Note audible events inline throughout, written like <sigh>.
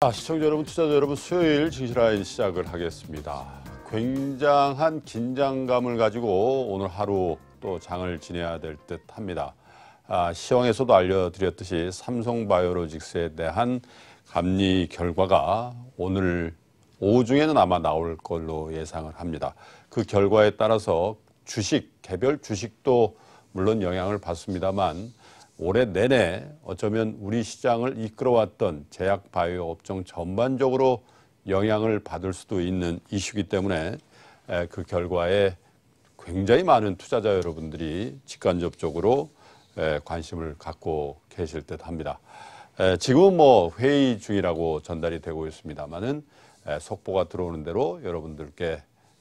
아, 시청자 여러분, 투자자 여러분, 수요일 진실화인 시작을 하겠습니다. 굉장한 긴장감을 가지고 오늘 하루 또 장을 지내야 될 듯 합니다. 아, 시황에서도 알려드렸듯이 삼성바이오로직스에 대한 감리 결과가 오늘 오후 중에는 아마 나올 걸로 예상을 합니다. 그 결과에 따라서 주식, 개별 주식도 물론 영향을 받습니다만 올해 내내 어쩌면 우리 시장을 이끌어왔던 제약 바이오 업종 전반적으로 영향을 받을 수도 있는 이슈이기 때문에 그 결과에 굉장히 많은 투자자 여러분들이 직간접적으로 관심을 갖고 계실 듯 합니다. 지금 뭐 회의 중이라고 전달이 되고 있습니다만은 속보가 들어오는 대로 여러분들께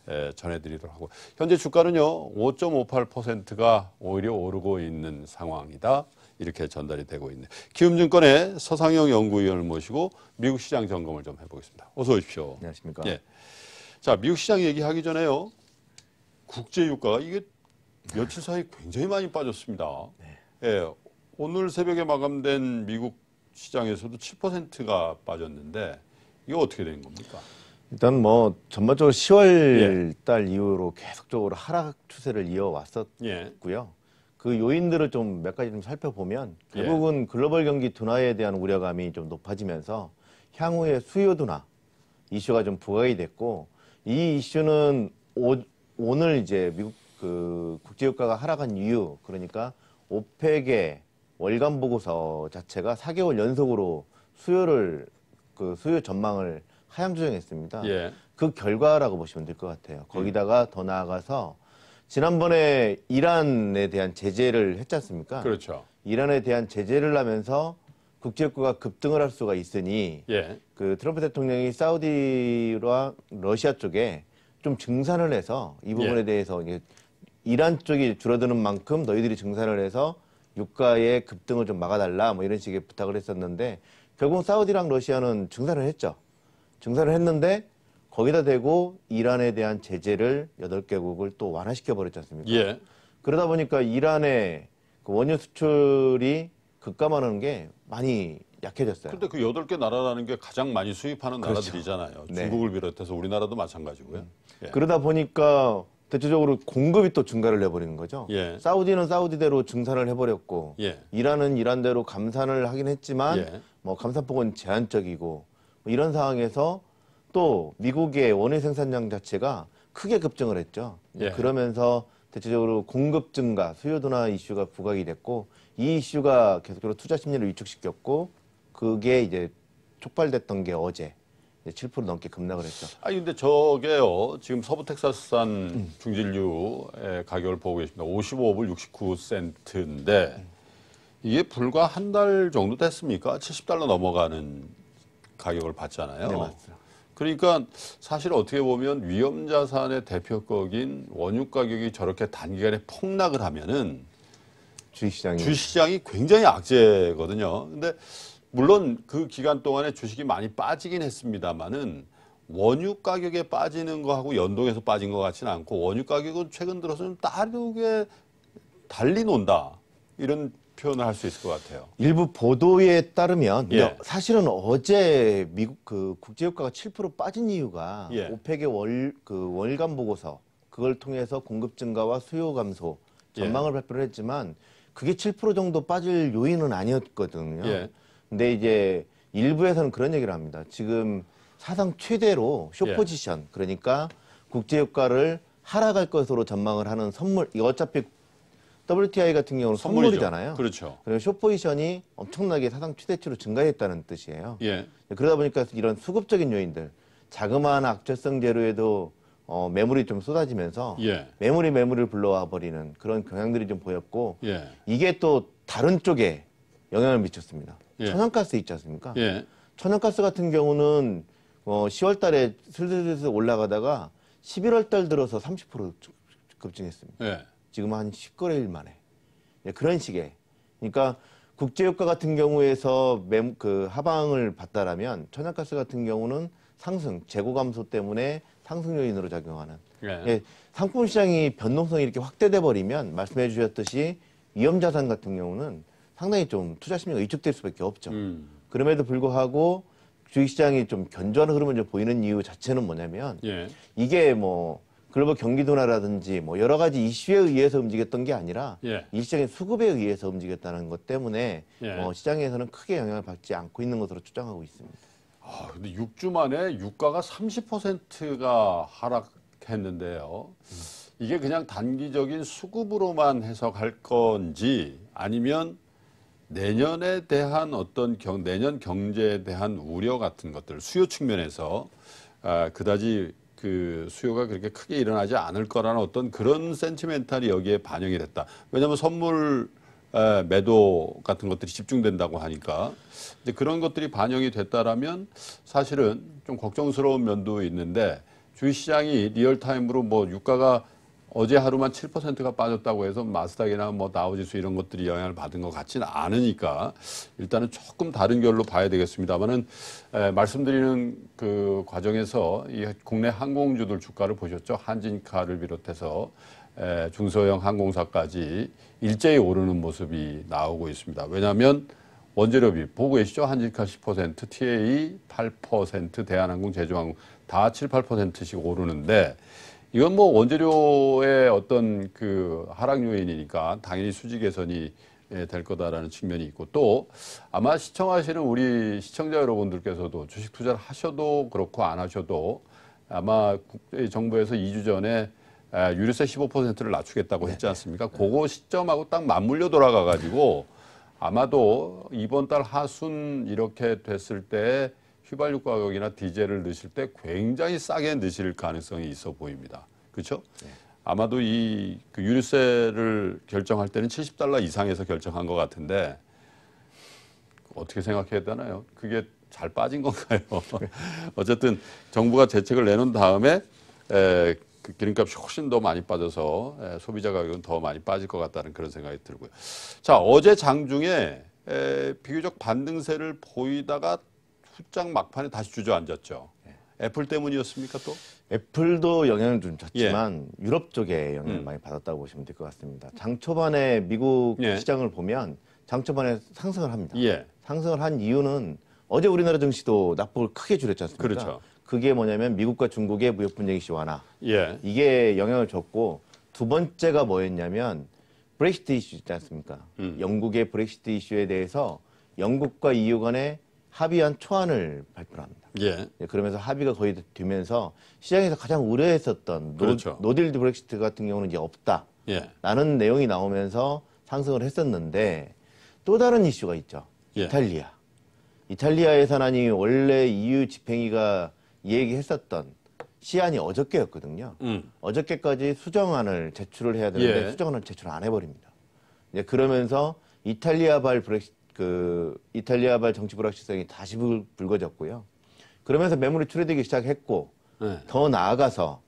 예, 전해드리도록 하고 현재 주가는요 5.58%가 오히려 오르고 있는 상황이다 이렇게 전달이 되고 있네. 기움증권의 서상영 연구위원을 모시고 미국 시장 점검을 좀 해보겠습니다. 어서 오십시오. 안녕하십니까. 예. 자 미국 시장 얘기하기 전에요 국제 유가가 이게 며칠 사이 굉장히 많이 빠졌습니다. 네. 예, 오늘 새벽에 마감된 미국 시장에서도 7%가 빠졌는데 이거 어떻게 된 겁니까? 일단 뭐 전반적으로 10월 예. 달 이후로 계속적으로 하락 추세를 이어왔었고요. 그 요인들을 좀 몇 가지 좀 살펴보면 예. 결국은 글로벌 경기 둔화에 대한 우려감이 좀 높아지면서 향후에 수요 둔화 이슈가 좀 부각이 됐고 이 이슈는 오, 늘 이제 미국 그 국제유가가 하락한 이유 그러니까 오펙의 월간 보고서 자체가 4개월 연속으로 수요를 그 수요 전망을 하향조정했습니다. 예. 그 결과라고 보시면 될 것 같아요. 예. 거기다가 더 나아가서 지난번에 이란에 대한 제재를 했지 않습니까? 그렇죠. 이란에 대한 제재를 하면서 국제유가가 급등을 할 수가 있으니 예. 그 트럼프 대통령이 사우디와 러시아 쪽에 좀 증산을 해서 이 예. 부분에 예. 대해서 이제 이란 쪽이 줄어드는 만큼 너희들이 증산을 해서 유가의 급등을 좀 막아달라 뭐 이런 식의 부탁을 했었는데 결국 사우디랑 러시아는 증산을 했죠. 증산을 했는데 거기다 대고 이란에 대한 제재를 8개국을 또 완화시켜 버렸지 않습니까? 예. 그러다 보니까 이란의 그 원유 수출이 급감하는 게 많이 약해졌어요. 근데 그 8개 나라라는 게 가장 많이 수입하는 그렇죠. 나라들이잖아요. 네. 중국을 비롯해서 우리나라도 마찬가지고요. 음. 예. 그러다 보니까 대체적으로 공급이 또 증가를 해버리는 거죠. 예. 사우디는 사우디대로 증산을 해버렸고 예. 이란은 이란대로 감산을 하긴 했지만 예. 뭐 감산폭은 제한적이고 뭐 이런 상황에서 또 미국의 원유 생산량 자체가 크게 급증을 했죠. 예. 그러면서 대체적으로 공급 증가, 수요 둔화 이슈가 부각이 됐고 이 이슈가 계속적으로 투자 심리를 위축시켰고 그게 이제 촉발됐던 게 어제 7% 넘게 급락을 했죠. 아 근데 저게요. 지금 서부 텍사스산 음. 중진류 가격을 보고 계십니다. 55불 69센트인데 이게 불과 한 달 정도 됐습니까? 70달러 넘어가는 가격을 받잖아요. 네, 맞죠. 그러니까 사실 어떻게 보면 위험 자산의 대표격인 원유 가격이 저렇게 단기간에 폭락을 하면은 주시장이 주시장이 굉장히 악재거든요. 근데 물론 그 기간 동안에 주식이 많이 빠지긴 했습니다만은 원유 가격에 빠지는 거하고 연동해서 빠진 것 같지는 않고 원유 가격은 최근 들어서 좀 다르게 달리 논다 이런 표현을 할 수 있을 것 같아요. 일부 보도에 따르면 예. 사실은 어제 미국 그 국제유가가 7% 빠진 이유가 예. 오펙의 월 그 월간 보고서 그걸 통해서 공급 증가와 수요 감소 예. 전망을 예. 발표를 했지만 그게 7% 정도 빠질 요인은 아니었거든요. 예. 근데 이제 일부에서는 그런 얘기를 합니다. 지금 사상 최대로 쇼포지션 예. 그러니까 국제유가를 하락할 것으로 전망을 하는 선물 어차피 WTI 같은 경우는 선물이죠. 선물이잖아요. 그렇죠. 그리고 쇼포지션이 엄청나게 사상 최대치로 증가했다는 뜻이에요. 예. 그러다 보니까 이런 수급적인 요인들, 자그마한 악재성 재료에도 어, 매물이 좀 쏟아지면서 예. 매물이 매물을 불러와 버리는 그런 경향들이 좀 보였고 예. 이게 또 다른 쪽에 영향을 미쳤습니다. 예. 천연가스 있지 않습니까? 예. 천연가스 같은 경우는 어, 10월 달에 슬슬슬 올라가다가 11월 달 들어서 30% 급증했습니다. 예. 지금 한 10거래일 만에. 예, 그런 식의. 그러니까 국제유가 같은 경우에서 매, 그 하방을 봤다라면 천연가스 같은 경우는 상승, 재고 감소 때문에 상승 요인으로 작용하는. 네. 예, 상품 시장이 변동성이 이렇게 확대돼 버리면 말씀해 주셨듯이 위험 자산 같은 경우는 상당히 좀 투자 심리가 위축될 수밖에 없죠. 음. 그럼에도 불구하고 주식 시장이 좀 견조한 흐름을 좀 보이는 이유 자체는 뭐냐면 예. 이게 뭐 글로벌 경기도나라든지 뭐 여러 가지 이슈에 의해서 움직였던 게 아니라 예. 일시적인 수급에 의해서 움직였다는 것 때문에 예. 어, 시장에서는 크게 영향을 받지 않고 있는 것으로 추정하고 있습니다. 아, 근데 6주 만에 유가가 30%가 하락했는데요. 이게 그냥 단기적인 수급으로만 해석할 건지 아니면 내년에 대한 어떤 경, 내년 경제에 대한 우려 같은 것들 수요 측면에서 아, 그다지 그 수요가 그렇게 크게 일어나지 않을 거라는 어떤 그런 센티멘탈이 여기에 반영이 됐다. 왜냐하면 선물 매도 같은 것들이 집중된다고 하니까 이제 그런 것들이 반영이 됐다라면 사실은 좀 걱정스러운 면도 있는데 주식시장이 리얼타임으로 뭐 유가가 어제 하루만 7%가 빠졌다고 해서 마스닥이나 뭐나우지수 이런 것들이 영향을 받은 것 같지는 않으니까 일단은 조금 다른 결로 봐야 되겠습니다만은 말씀드리는 그 과정에서 이 국내 항공주들 주가를 보셨죠 한진카를 비롯해서 에, 중소형 항공사까지 일제히 오르는 모습이 나오고 있습니다. 왜냐하면 원재료비 보고 계시죠? 한진카 10%, TA 8%, 대한항공, 제주항공 다 7, 8%씩 오르는데 이건 뭐 원재료의 어떤 그 하락 요인이니까 당연히 수지 개선이 예, 될 거다라는 측면이 있고 또 아마 시청하시는 우리 시청자 여러분들께서도 주식 투자를 하셔도 그렇고 안 하셔도 아마 정부에서 2주 전에 아, 유류세 15%를 낮추겠다고 했지 네. 않습니까? 그거 시점하고 딱 맞물려 돌아가 가지고 아마도 이번 달 하순 이렇게 됐을 때 휘발유 가격이나 디젤을 넣으실 때 굉장히 싸게 넣으실 가능성이 있어 보입니다. 그렇죠? 네. 아마도 이 그 유류세를 결정할 때는 70달러 이상에서 결정한 것 같은데 어떻게 생각해야 되나요? 그게 잘 빠진 건가요? <laughs> 어쨌든 정부가 대책을 내놓은 다음에 에, 그 기름값이 훨씬 더 많이 빠져서 에, 소비자 가격은 더 많이 빠질 것 같다는 그런 생각이 들고요. 자 어제 장중에 에, 비교적 반등세를 보이다가 풋장 막판에 다시 주저앉았죠. 예. 애플 때문이었습니까 또? 애플도 영향을 좀 줬지만 예. 유럽 쪽에 영향을 음. 많이 받았다고 보시면 될 것 같습니다. 장 초반에 미국 예. 시장을 보면 장 초반에 상승을 합니다. 예. 상승을 한 이유는 어제 우리나라 증시도 낙폭을 크게 줄였지 않습니까? 그렇죠. 그게 뭐냐면 미국과 중국의 무역 분쟁이 시화나 예. 이게 영향을 줬고 두 번째가 뭐였냐면 브렉시트 이슈 있지 않습니까? 음. 영국의 브렉시트 이슈에 대해서 영국과 EU 간의 합의한 초안을 발표를 합니다. 예. 예. 그러면서 합의가 거의 되면서 시장에서 가장 우려했었던 그렇죠. 노, 딜 브렉시트 같은 경우는 이제 없다. 예. 라는 내용이 나오면서 상승을 했었는데 또 다른 이슈가 있죠. 예. 이탈리아. 이탈리아 예산안이 원래 EU 집행위가 얘기했었던 시한이 어저께였거든요. 음. 어저께까지 수정안을 제출을 해야 되는데 예. 수정안을 제출 안 해버립니다. 이제 그러면서 이탈리아발 브렉시, 그 이탈리아발 정치 불확실성이 다시 불, 불거졌고요. 그러면서 매물이 출회되기 시작했고 네. 더 나아가서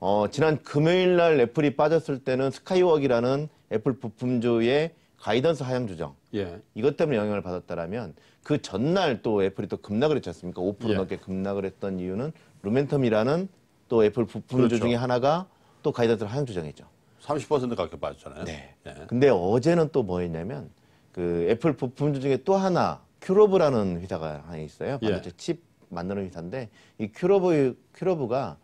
어, 지난 금요일 날 애플이 빠졌을 때는 스카이웍이라는 애플 부품주의 가이던스 하향 조정 예. 이것 때문에 영향을 받았다라면 그 전날 또 애플이 또 급락을 했지 않습니까? 5% 예. 넘게 급락을 했던 이유는 루멘텀이라는 또 애플 부품주 그렇죠. 중에 하나가 또 가이던스를 하향 조정했죠. 30% 가격 빠졌잖아요. 네. 예. 근데 어제는 또 뭐였냐면 그 애플 부품 중에 또 하나 큐로브라는 회사가 하나 있어요. 예. 반도체 예. 칩 만드는 회사인데 이 큐로브 큐로브가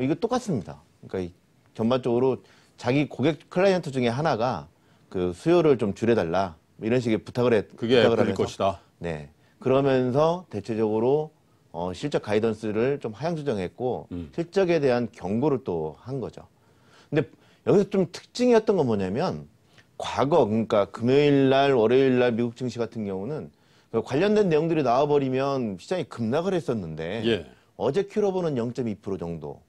이거 똑같습니다. 그러니까 전반적으로 자기 고객 클라이언트 중에 하나가 그 수요를 좀 줄여달라 이런 식의 부탁을 했. 그게 부탁을 애플일 하면서, 것이다. 네. 그러면서 대체적으로 어, 실적 가이던스를 좀 하향 조정했고 음. 실적에 대한 경고를 또 한 거죠. 근데 여기서 좀 특징이었던 건 뭐냐면 과거 그러니까 금요일 날 월요일 날 미국 증시 같은 경우는 그 관련된 내용들이 나와버리면 시장이 급락을 했었는데 예. 어제 큐로버는 0.2% 정도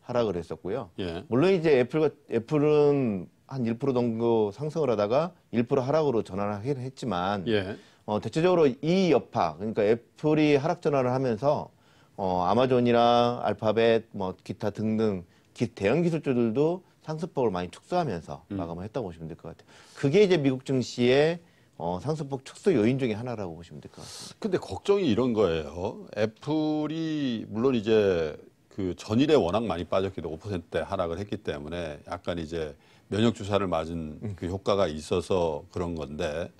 하락을 했었고요. 예. 물론 이제 애플과 애플은 한 1% 정도 상승을 하다가 1% 하락으로 전환하긴 했지만 예. 어, 대체적으로 이 여파 그러니까 애플이 하락 전환을 하면서 어, 아마존이나 알파벳 뭐 기타 등등 기, 대형 기술주들도 상승폭을 많이 축소하면서 음. 마감을 했다고 보시면 될 것 같아요. 그게 이제 미국 증시의 어, 상승폭 축소 요인 중의 하나라고 보시면 될 것 같습니다. 근데 걱정이 이런 거예요. 애플이 물론 이제 그 전일에 워낙 많이 빠졌기 때문에 5%대 하락을 했기 때문에 약간 이제 면역 주사를 맞은 음. 그 효과가 있어서 그런 건데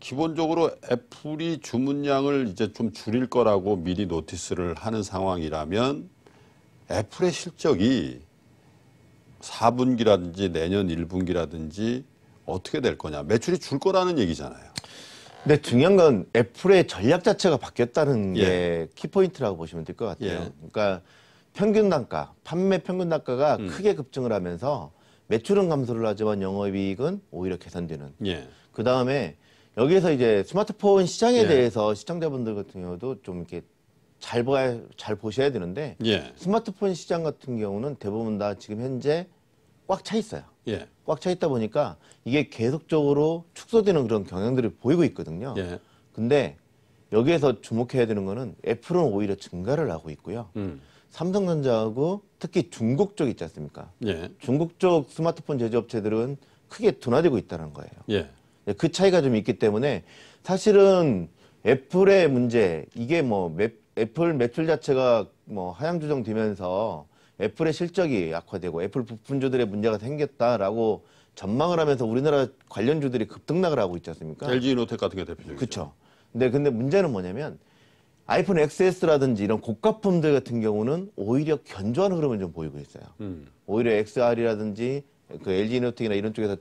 기본적으로 애플이 주문량을 이제 좀 줄일 거라고 미리 노티스를 하는 상황이라면 애플의 실적이 4분기라든지 내년 1분기라든지 어떻게 될 거냐. 매출이 줄 거라는 얘기잖아요. 근데 중요한 건 애플의 전략 자체가 바뀌었다는 예. 게 키포인트라고 보시면 될 것 같아요. 예. 그러니까 평균 단가, 판매 평균 단가가 음. 크게 급증을 하면서 매출은 감소를 하지만 영업이익은 오히려 개선되는. 예. 그 다음에 여기에서 이제 스마트폰 시장에 예. 대해서 시청자분들 같은 경우도 좀 이렇게 잘 봐야 잘 보셔야 되는데 예. 스마트폰 시장 같은 경우는 대부분 다 지금 현재 꽉차 있어요. 예. 꽉차 있다 보니까 이게 계속적으로 축소되는 그런 경향들이 보이고 있거든요. 예. 근데 여기에서 주목해야 되는 거는 애플은 오히려 증가를 하고 있고요. 음. 삼성전자하고 특히 중국 쪽 있지 않습니까? 예. 중국 쪽 스마트폰 제조업체들은 크게 둔화되고 있다는 거예요. 예. 네, 그 차이가 좀 있기 때문에 사실은 애플의 문제 이게 뭐 매, 애플 매출 자체가 뭐 하향 조정되면서 애플의 실적이 악화되고 애플 부품주들의 문제가 생겼다라고 전망을 하면서 우리나라 관련주들이 급등락을 하고 있지 않습니까? LG 이노텍 같은 게 대표적이죠. 그렇죠. 근데 근데 문제는 뭐냐면 아이폰 XS라든지 이런 고가품들 같은 경우는 오히려 견조한 흐름을 좀 보이고 있어요. 음. 오히려 XR이라든지 그 LG 이노텍이나 이런 쪽에서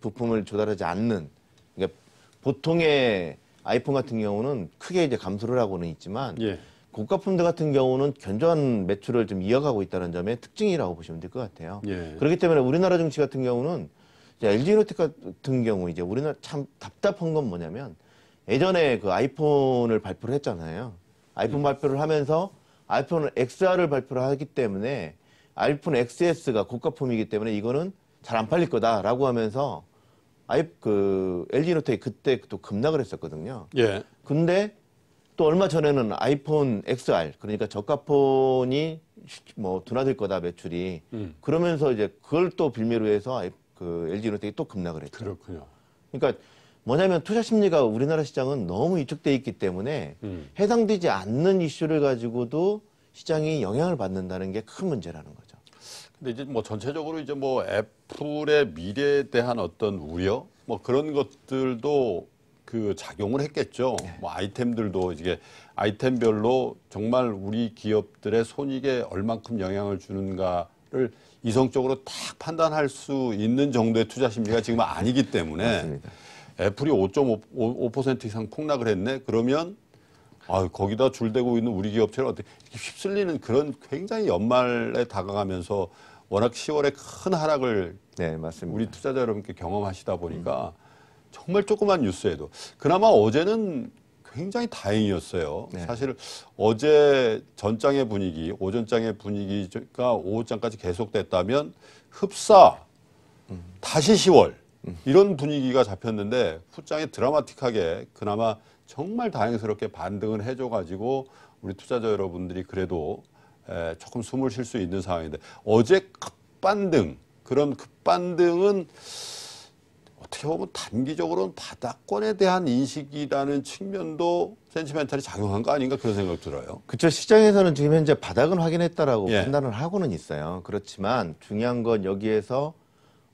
부품을 조달하지 않는 그러니까 보통의 아이폰 같은 경우는 크게 이제 감소를 하고는 있지만 예. 고가품들 같은 경우는 견조한 매출을 좀 이어가고 있다는 점의 특징이라고 보시면 될 것 같아요. 예. 그렇기 때문에 우리나라 증시 같은 경우는 LG 이노텍 같은 경우 이제 우리나라 참 답답한 건 뭐냐면 예전에 그 아이폰을 발표를 했잖아요. 아이폰 음. 발표를 하면서 아이폰 XR을 발표를 하기 때문에 아이폰 XS가 고가품이기 때문에 이거는 잘 안 팔릴 거다라고 하면서 아이 그 LG 이노텍이 그때 또 급락을 했었거든요. 예. 근데 또 얼마 전에는 아이폰 XR 그러니까 저가폰이 뭐 둔화될 거다 매출이 음. 그러면서 이제 그걸 또 빌미로 해서 그 LG 이노텍이 또 급락을 했죠. 그렇군요. 그러니까 뭐냐면 투자 심리가 우리나라 시장은 너무 위축돼 있기 때문에 음. 해당되지 않는 이슈를 가지고도 시장이 영향을 받는다는 게 큰 문제라는 거죠. 근데 이제 뭐 전체적으로 이제 뭐 애플의 미래에 대한 어떤 우려 뭐 그런 것들도 그 작용을 했겠죠. 네. 뭐 아이템들도 이게 아이템별로 정말 우리 기업들의 손익에 얼만큼 영향을 주는가를 이성적으로 딱 판단할 수 있는 정도의 투자 심리가 지금 아니기 때문에 맞습니다. 애플이 5.5% 이상 폭락을 했네. 그러면 아, 거기다 줄대고 있는 우리 기업체를 어떻게 휩쓸리는 그런 굉장히 연말에 다가가면서 워낙 10월에 큰 하락을 네, 맞습니다. 우리 투자자 여러분께 경험하시다 보니까 음. 정말 조그만 뉴스에도 그나마 어제는 굉장히 다행이었어요. 네. 사실 어제 전장의 분위기, 오전장의 분위기가 오후장까지 계속됐다면 흡사, 음. 다시 10월 음. 이런 분위기가 잡혔는데 후장에 드라마틱하게 그나마 정말 다행스럽게 반등을 해줘가지고 우리 투자자 여러분들이 그래도 에, 조금 숨을 쉴 수 있는 상황인데 어제 급반등 그런 급반등은 어떻게 보면 단기적으로는 바닥권에 대한 인식이라는 측면도 센티멘탈이 작용한 거 아닌가 그런 생각 들어요. 그렇죠. 시장에서는 지금 현재 바닥은 확인했다라고 예. 판단을 하고는 있어요. 그렇지만 중요한 건 여기에서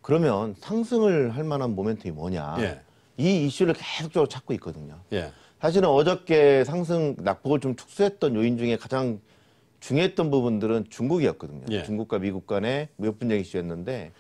그러면 상승을 할 만한 모멘텀이 뭐냐. 예. 이 이슈를 계속적으로 찾고 있거든요. 예. 사실은 어저께 상승 낙폭을 좀 축소했던 요인 중에 가장 중요했던 부분들은 중국이었거든요. 예. 중국과 미국 간의 몇역 분쟁 이슈였는데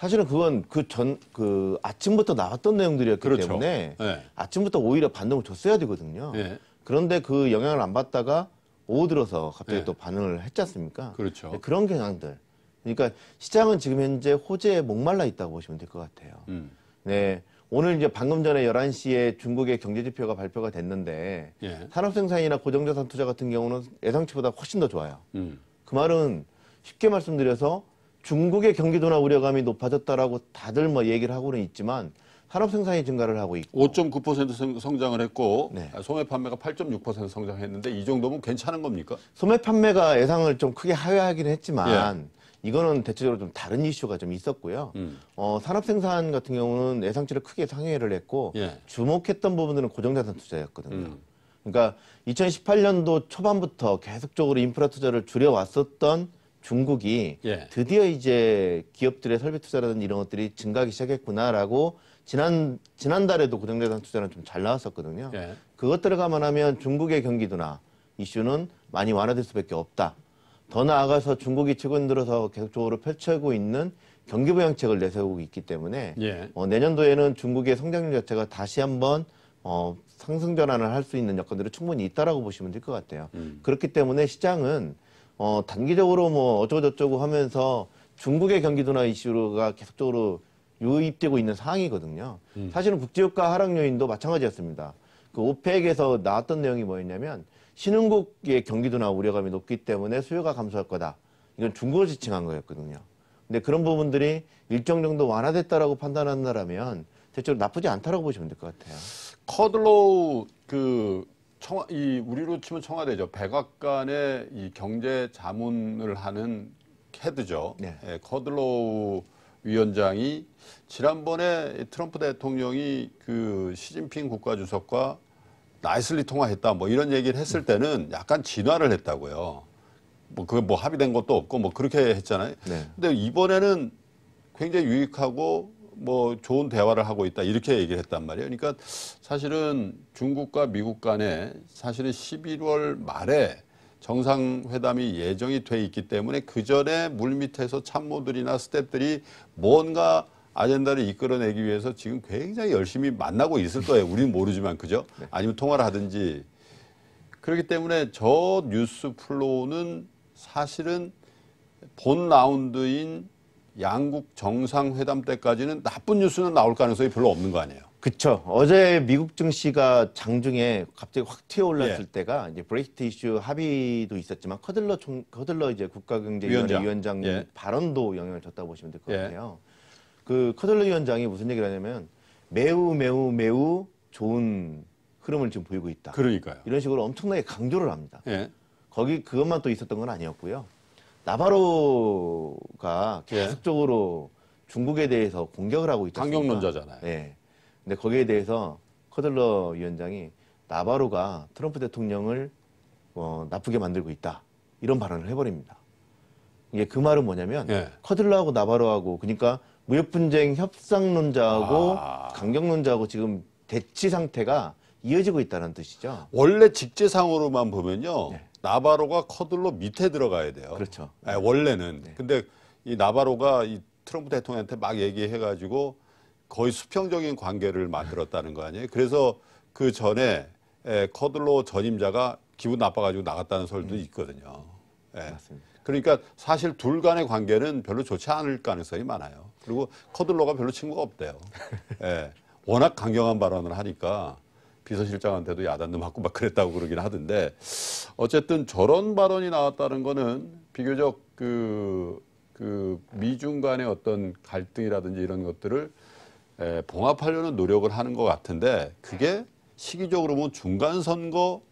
사실은 그건 그 전, 그 아침부터 나왔던 내용들이었기 그렇죠. 때문에 네. 아침부터 오히려 반등을 줬어야 되거든요. 네. 그런데 그 영향을 안 받다가 오후 들어서 갑자기 네. 또 반응을 했지 않습니까? 그렇죠. 그런 경향들. 그러니까 시장은 지금 현재 호재에 목말라 있다고 보시면 될 것 같아요. 음. 네. 오늘 이제 방금 전에 11시에 중국의 경제지표가 발표가 됐는데 예. 산업생산이나 고정자산 투자 같은 경우는 예상치보다 훨씬 더 좋아요. 음. 그 말은 쉽게 말씀드려서 중국의 경기 둔화 우려감이 높아졌다라고 다들 뭐 얘기를 하고는 있지만 산업 생산이 증가를 하고 있고 5.9% 성장을 했고 네. 아, 소매 판매가 8.6% 성장했는데 이 정도면 괜찮은 겁니까? 소매 판매가 예상을 좀 크게 하회하긴 했지만 예. 이거는 대체적으로 좀 다른 이슈가 좀 있었고요. 음. 어, 산업 생산 같은 경우는 예상치를 크게 상회를 했고 예. 주목했던 부분들은 고정자산 투자였거든요. 음. 그러니까 2018년도 초반부터 계속적으로 인프라 투자를 줄여왔었던 중국이 예. 드디어 이제 기업들의 설비 투자라든지 이런 것들이 증가하기 시작했구나라고 지난 지난달에도 고정자산 투자는 좀 잘 나왔었거든요. 예. 그것들을 감안하면 중국의 경기도나 이슈는 많이 완화될 수밖에 없다. 더 나아가서 중국이 최근 들어서 계속적으로 펼치고 있는 경기 부양책을 내세우고 있기 때문에 예. 어, 내년도에는 중국의 성장률 자체가 다시 한번 어, 상승 전환을 할 수 있는 여건들이 충분히 있다라고 보시면 될 것 같아요. 음. 그렇기 때문에 시장은 어, 단기적으로 뭐 어쩌고저쩌고 하면서 중국의 경기도나 이슈가 계속적으로 유입되고 있는 상황이거든요. 음. 사실은 국제유가 하락 요인도 마찬가지였습니다. 그 오펙에서 나왔던 내용이 뭐였냐면 신흥국의 경기도나 우려감이 높기 때문에 수요가 감소할 거다. 이건 중국을 지칭한 거였거든요. 근데 그런 부분들이 일정 정도 완화됐다라고 판단한다라면 대체로 나쁘지 않다라고 보시면 될 것 같아요. 커들로우 그 청와 이 우리로 치면 청와대죠. 백악관의 이 경제 자문을 하는 헤드죠. 네. 예, 커들로우 위원장이 지난번에 트럼프 대통령이 그 시진핑 국가주석과 나이슬리 통화했다 뭐 이런 얘기를 했을 때는 약간 진화를 했다고요. 뭐 그게 뭐 합의된 것도 없고 뭐 그렇게 했잖아요. 네. 근데 이번에는 굉장히 유익하고 뭐 좋은 대화를 하고 있다 이렇게 얘기를 했단 말이에요. 그러니까 사실은 중국과 미국 간에 사실은 11월 말에 정상회담이 예정이 돼 있기 때문에 그 전에 물밑에서 참모들이나 스탭들이 뭔가 아젠다를 이끌어내기 위해서 지금 굉장히 열심히 만나고 있을 거예요. 우리는 모르지만 그죠? 네. 아니면 통화를 하든지. 그렇기 때문에 저 뉴스 플로우는 사실은 본 라운드인 양국 정상회담 때까지는 나쁜 뉴스는 나올 가능성이 별로 없는 거 아니에요? 그쵸. 어제 미국 증시가 장중에 갑자기 확 튀어올랐을 예. 때가 이제 브렉시트 이슈 합의도 있었지만 커들러 총, 커들러 이제 국가경제위원회 위원장, 예. 발언도 영향을 줬다고 보시면 될것 예. 같아요. 예. 그 커들러 위원장이 무슨 얘기를 하냐면 매우 매우 매우 좋은 흐름을 지금 보이고 있다. 그러니까요. 이런 식으로 엄청나게 강조를 합니다. 예. 거기 그것만 또 있었던 건 아니었고요. 나바로가 네. 계속적으로 중국에 대해서 공격을 하고 있다. 강경론자잖아요. 네. 근데 거기에 대해서 커들러 위원장이 나바로가 트럼프 대통령을 어, 나쁘게 만들고 있다. 이런 발언을 해버립니다. 이게 그 말은 뭐냐면 예. 커들러하고 나바로하고 그러니까 무역 분쟁 협상론자하고 아. 강경론자하고 지금 대치 상태가 이어지고 있다는 뜻이죠. 원래 직제상으로만 보면요. 네. 나바로가 커들로 밑에 들어가야 돼요. 그렇죠. 아 원래는. 네. 근데 이 나바로가 이 트럼프 대통령한테 막 얘기해가지고 거의 수평적인 관계를 만들었다는 거 아니에요. 그래서 그 전에 에, 커들로 전임자가 기분 나빠가지고 나갔다는 설도 음. 있거든요. 예. 맞 그러니까 사실 둘 간의 관계는 별로 좋지 않을 가능성이 많아요. 그리고 커들로가 별로 친구가 없대요. <laughs> 예. 워낙 강경한 발언을 하니까 비서실장한테도 야단도 맞고 막 그랬다고 그러긴 하던데 어쨌든 저런 발언이 나왔다는 거는 비교적 그, 그 미중 간의 어떤 갈등이라든지 이런 것들을 에, 봉합하려는 노력을 하는 것 같은데 그게 시기적으로 보면 중간 선거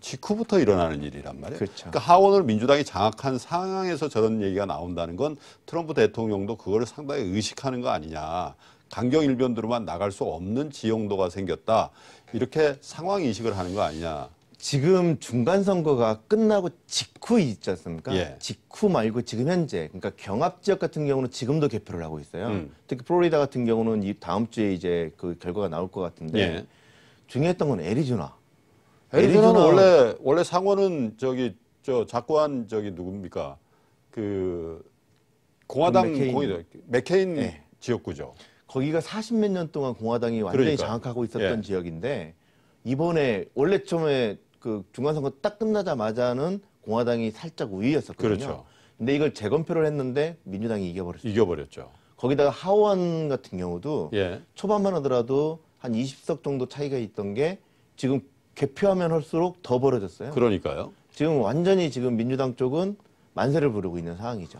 직후부터 일어나는 일이란 말이에요. 그렇죠. 그러니까 하원을 민주당이 장악한 상황에서 저런 얘기가 나온다는 건 트럼프 대통령도 그거를 상당히 의식하는 거 아니냐. 강경 일변들로만 나갈 수 없는 지형도가 생겼다. 이렇게 상황 인식을 하는 거 아니냐. 지금 중간 선거가 끝나고 직후 있지 않습니까? 예. 직후 말고 지금 현재 그러니까 경합 지역 같은 경우는 지금도 개표를 하고 있어요. 음. 특히 플로리다 같은 경우는 이 다음 주에 이제 그 결과가 나올 것 같은데 예. 중요했던 건 애리조나. 애리조나는 애리조나... 원래 원래 상원은 저기 저 작고한 저기 누굽니까? 그 공화당 그 맥케인. 공이 맥케인 예. 지역구죠. 거기가 40몇 년 동안 공화당이 완전히 그러니까. 장악하고 예. 있었던 예. 지역인데 이번에 원래 처음에 그 중간선거 딱 끝나자마자는 공화당이 살짝 우위였었거든요. 그렇죠. 근데 이걸 재검표를 했는데 민주당이 이겨버렸죠. 이겨버렸죠. 거기다가 하원 같은 경우도 예. 초반만 하더라도 한 20석 정도 차이가 있던 게 지금 개표하면 할수록 더 벌어졌어요. 그러니까요. 지금 완전히 지금 민주당 쪽은 만세를 부르고 있는 상황이죠.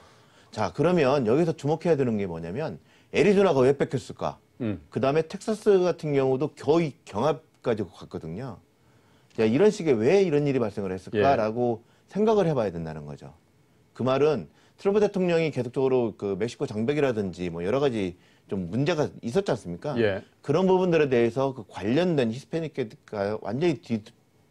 자, 그러면 여기서 주목해야 되는 게 뭐냐면 애리조나가 왜 뺏겼을까? 음. 그 다음에 텍사스 같은 경우도 거의 경합까지 갔거든요. 자, 이런 식의 왜 이런 일이 발생을 했을까라고 예. 생각을 해봐야 된다는 거죠. 그 말은 트럼프 대통령이 계속적으로 그 멕시코 장벽이라든지 뭐 여러 가지 좀 문제가 있었지 않습니까? 예. 그런 부분들에 대해서 그 관련된 히스패닉계가 완전히 뒤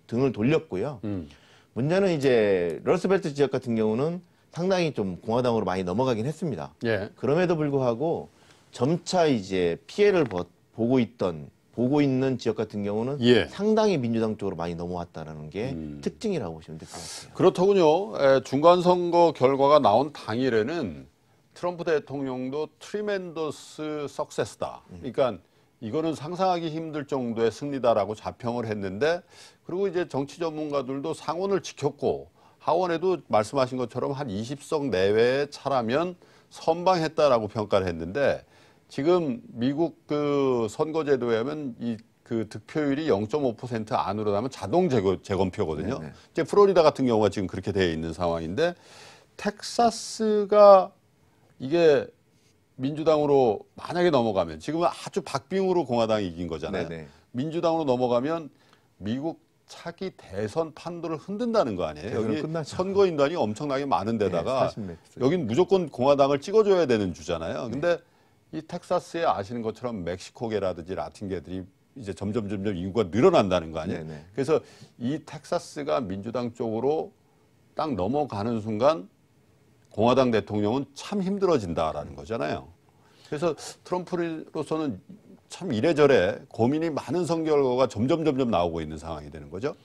등을 돌렸고요. 음. 문제는 이제 러스벨트 지역 같은 경우는 상당히 좀 공화당으로 많이 넘어가긴 했습니다. 예. 그럼에도 불구하고 점차 이제 피해를 보, 보고 있던 보고 있는 지역 같은 경우는 예. 상당히 민주당 쪽으로 많이 넘어왔다라는 게 음. 특징이라고 보시면 될 것 같아요. 그렇더군요. 에, 중간 선거 결과가 나온 당일에는 트럼프 대통령도 트리멘더스 석세스다. 음. 그러니까 이거는 상상하기 힘들 정도의 승리다라고 자평을 했는데 그리고 이제 정치 전문가들도 상원을 지켰고 하원에도 말씀하신 것처럼 한 20석 내외의 차라면 선방했다라고 평가를 했는데 지금 미국 그 선거제도에 하면 이 그 득표율이 0.5% 안으로 나면 자동 재거, 재검표거든요. 네네. 네. 이제 플로리다 같은 경우가 지금 그렇게 되어 있는 상황인데 텍사스가 이게 민주당으로 만약에 넘어가면 지금은 아주 박빙으로 공화당이 이긴 거잖아요. 네네. 네. 민주당으로 넘어가면 미국 차기 대선 판도를 흔든다는 거 아니에요? 여기 끝나죠. 선거인단이 엄청나게 많은 데다가 네, 여긴 무조건 공화당을 찍어줘야 되는 주잖아요. 근데 네. 이 텍사스에 아시는 것처럼 멕시코계라든지 라틴계들이 이제 점점 점점 인구가 늘어난다는 거 아니에요. 네네. 네. 그래서 이 텍사스가 민주당 쪽으로 딱 넘어가는 순간 공화당 대통령은 참 힘들어진다라는 거잖아요. 그래서 트럼프로서는 참 이래저래 고민이 많은 선결과가 점점 점점 나오고 있는 상황이 되는 거죠.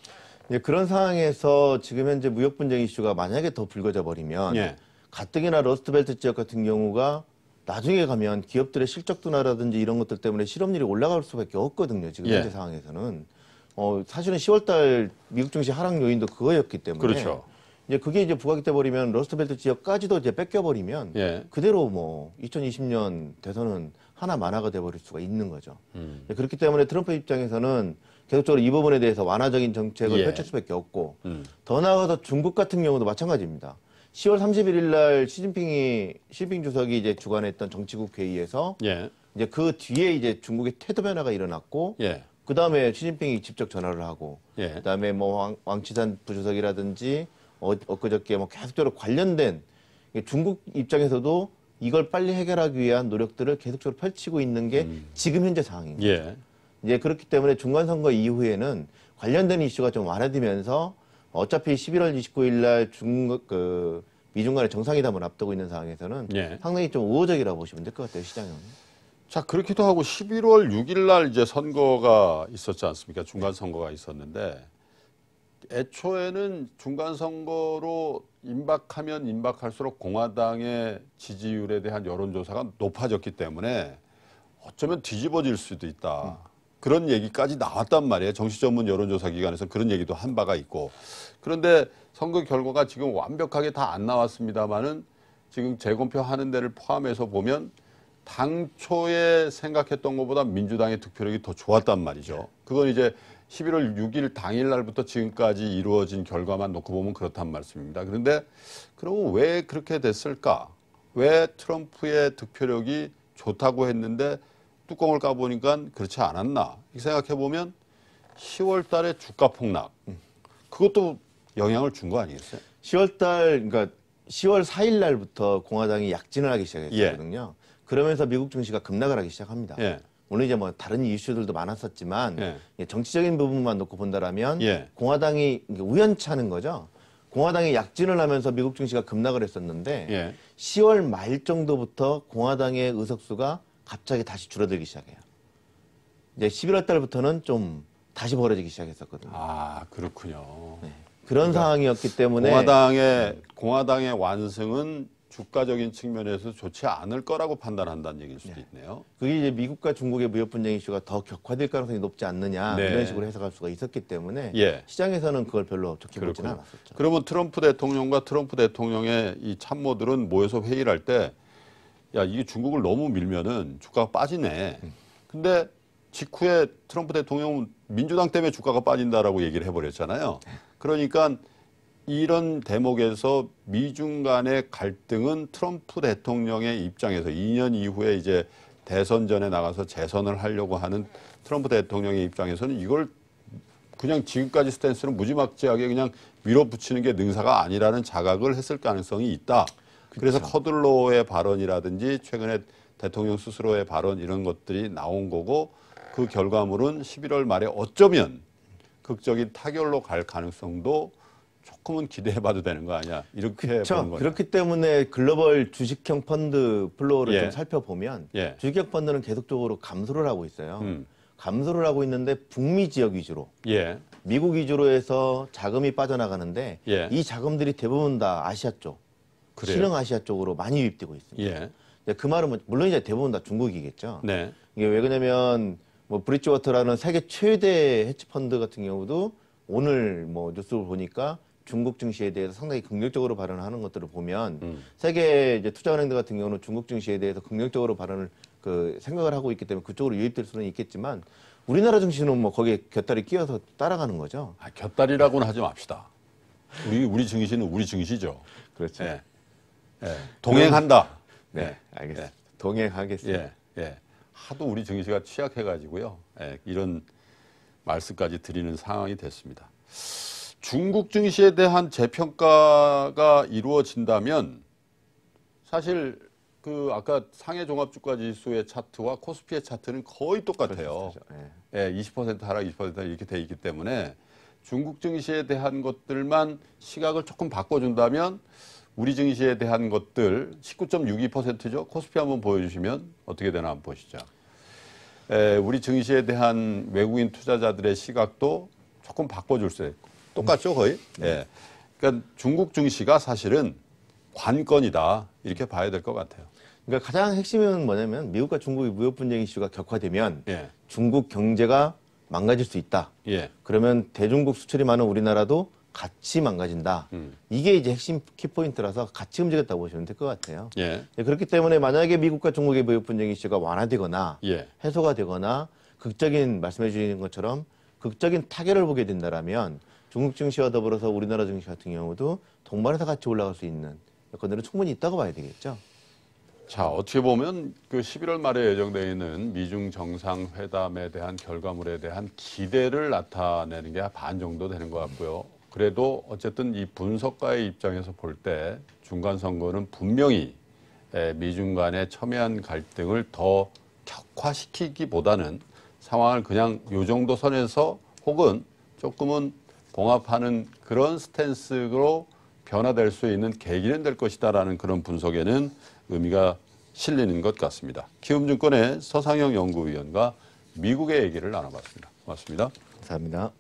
예, 그런 상황에서 지금 현재 무역 분쟁 이슈가 만약에 더 불거져 버리면 예. 가뜩이나 러스트벨트 지역 같은 경우가 나중에 가면 기업들의 실적 둔화라든지 이런 것들 때문에 실업률이 올라갈 수밖에 없거든요. 지금 예. 현재 상황에서는 어 사실은 10월달 미국 증시 하락 요인도 그거였기 때문에 그렇죠. 이제 그게 이제 부각이 돼버리면 러스트벨트 지역까지도 이제 뺏겨버리면 예. 그대로 뭐 2020년 대선은 하나 만화가 돼버릴 수가 있는 거죠. 음. 그렇기 때문에 트럼프 입장에서는 계속적으로 이 부분에 대해서 완화적인 정책을 예. 펼칠 수밖에 없고 음. 더 나아가서 중국 같은 경우도 마찬가지입니다. 10월 31일 날 시진핑이 시진핑 주석이 이제 주관했던 정치국 회의에서 예. 이제 그 뒤에 이제 중국의 태도 변화가 일어났고 예. 그 다음에 시진핑이 직접 전화를 하고 예. 그 다음에 뭐 왕, 치산 부주석이라든지 어, 엊그저께 뭐 계속적으로 관련된 중국 입장에서도 이걸 빨리 해결하기 위한 노력들을 계속적으로 펼치고 있는 게 음. 지금 현재 상황입니다. 예. 이제 그렇기 때문에 중간 선거 이후에는 관련된 이슈가 좀 완화되면서 어차피 11월 29일 날 중, 그, 미중 간의 정상회담을 앞두고 있는 상황에서는 예. 상당히 좀 우호적이라고 보시면 될 것 같아요, 시장은. 자, 그렇기도 하고 11월 6일 날 이제 선거가 있었지 않습니까? 중간 선거가 있었는데 애초에는 중간 선거로 임박하면 임박할수록 공화당의 지지율에 대한 여론조사가 높아졌기 때문에 어쩌면 뒤집어질 수도 있다. 음. 그런 얘기까지 나왔단 말이에요. 정치전문 여론조사 기관에서 그런 얘기도 한 바가 있고. 그런데 선거 결과가 지금 완벽하게 다 안 나왔습니다만은 지금 재검표 하는 데를 포함해서 보면 당초에 생각했던 것보다 민주당의 득표력이 더 좋았단 말이죠. 그건 이제 11월 6일 당일 날부터 지금까지 이루어진 결과만 놓고 보면 그렇단 말씀입니다. 그런데 그럼왜 그렇게 됐을까? 왜 트럼프의 득표력이 좋다고 했는데 뚜껑을 까보니까 그렇지 않았나 생각해보면 10월 달에 주가 폭락 음. 그것도 영향을 준 거 아니겠어요? 10월 달 그러니까 10월 4일 날부터 공화당이 약진을 하기 시작했거든요. 예. 그러면서 미국 증시가 급락을 하기 시작합니다. 예. 물론 이제 뭐 다른 이슈들도 많았었지만 예. 정치적인 부분만 놓고 본다라면 예. 공화당이 우연찮은 거죠. 공화당이 약진을 하면서 미국 증시가 급락을 했었는데 10월 예. 말 정도부터 공화당의 의석수가 갑자기 다시 줄어들기 시작해요. 이제 11월 달부터는 좀 다시 벌어지기 시작했었거든요. 아 그렇군요. 네. 그런 그러니까 상황이었기 때문에 공화당의 네. 공화당의 완승은 주가적인 측면에서 좋지 않을 거라고 판단한다는 얘기일 수도 네. 있네요. 그게 이제 미국과 중국의 무역 분쟁 이슈가 더 격화될 가능성이 높지 않느냐 네. 이런 식으로 해석할 수가 있었기 때문에 예. 시장에서는 그걸 별로 좋게 보지는 않았었죠. 그러면 트럼프 대통령과 트럼프 대통령의 이 참모들은 모여서 회의를 할때 야, 이게 중국을 너무 밀면은 주가가 빠지네. 음. 근데 직후에 트럼프 대통령은 민주당 때문에 주가가 빠진다라고 얘기를 해버렸잖아요. 네. 그러니까 이런 대목에서 미중 간의 갈등은 트럼프 대통령의 입장에서 2년 이후에 이제 대선 전에 나가서 재선을 하려고 하는 트럼프 대통령의 입장에서는 이걸 그냥 지금까지 스탠스는 무지막지하게 그냥 밀어붙이는 게 능사가 아니라는 자각을 했을 가능성이 있다. 그래서 커들로의 그렇죠. 발언이라든지 최근에 대통령 스스로의 발언 이런 것들이 나온 거고 그 결과물은 11월 말에 어쩌면 극적인 타결로 갈 가능성도 조금은 기대해봐도 되는 거 아니야? 이렇게 그렇 보는 거죠. 그렇기 때문에 글로벌 주식형 펀드 플로우를 예. 좀 살펴보면 예. 주식형 펀드는 계속적으로 감소를 하고 있어요. 음. 감소를 하고 있는데 북미 지역 위주로, 예. 미국 위주로 해서 자금이 빠져나가는데 예. 이 자금들이 대부분 다 아시아 쪽, 그래요? 신흥아시아 쪽으로 많이 유입되고 있습니다. 예. 근데 그 말은 뭐 물론 이제 대부분 다 중국이겠죠. 네. 이게 왜 그러냐면 뭐 브릿지워터라는 세계 최대 헤지펀드 같은 경우도 오늘 뭐 뉴스를 보니까 중국 증시에 대해서 상당히 긍정적으로 발언하는 것들을 보면 음. 세계 이제 투자은행들 같은 경우는 중국 증시에 대해서 긍정적으로 발언을 그 생각을 하고 있기 때문에 그쪽으로 유입될 수는 있겠지만 우리나라 증시는 뭐 거기에 곁다리 끼어서 따라가는 거죠. 아, 곁다리라고는 하지 맙시다. 우리 우리 증시는 우리 증시죠. 그렇죠. 네. 예. 동행한다. 예. 네, 예. 알겠습니다. 동행하겠습니다. 예. 하도 우리 증인 가 취약해가지고요. 예, 이런 말씀까지 드리는 상황이 됐습니다. 중국 증시에 대한 재평가가 이루어진다면 사실 그 아까 상해 종합주가지수의 차트와 코스피의 차트는 거의 똑같아요. 예, 20% 하락, 20% 이렇게 돼 있기 때문에 중국 증시에 대한 것들만 시각을 조금 바꿔준다면 우리 증시에 대한 것들 19.62%죠. 코스피 한번 보여주시면 어떻게 되나 한번 보시죠. 에, 우리 증시에 대한 외국인 투자자들의 시각도 조금 바꿔줄 수 있고 똑같죠 거의. 예. 그러니까 중국 증시가 사실은 관건이다 이렇게 봐야 될 것 같아요. 그러니까 가장 핵심은 뭐냐면 미국과 중국의 무역 분쟁 이슈가 격화되면 예. 중국 경제가 망가질 수 있다. 예. 그러면 대중국 수출이 많은 우리나라도 같이 망가진다. 음. 이게 이제 핵심 키포인트라서 같이 움직였다고 보시면 될 것 같아요. 예. 예, 그렇기 때문에 만약에 미국과 중국의 무역 분쟁 이슈가 완화되거나 예. 해소가 되거나 극적인 말씀해 주신 것처럼 극적인 타결을 보게 된다면 중국 증시와 더불어서 우리나라 증시 같은 경우도 동반해서 같이 올라갈 수 있는 여건들은 충분히 있다고 봐야 되겠죠. 자, 어떻게 보면 그 11월 말에 예정되어 있는 미중 정상회담에 대한 결과물에 대한 기대를 나타내는 게 반 정도 되는 것 같고요. 그래도 어쨌든 이 분석가의 입장에서 볼 때 중간 선거는 분명히 미중 간의 첨예한 갈등을 더 격화시키기보다는 상황을 그냥 요 정도 선에서 혹은 조금은 봉합하는 그런 스탠스로 변화될 수 있는 계기는 될 것이다라는 그런 분석에는 의미가 실리는 것 같습니다. 키움증권의 서상영 연구위원과 미국의 얘기를 나눠봤습니다. 고맙습니다. 감사합니다.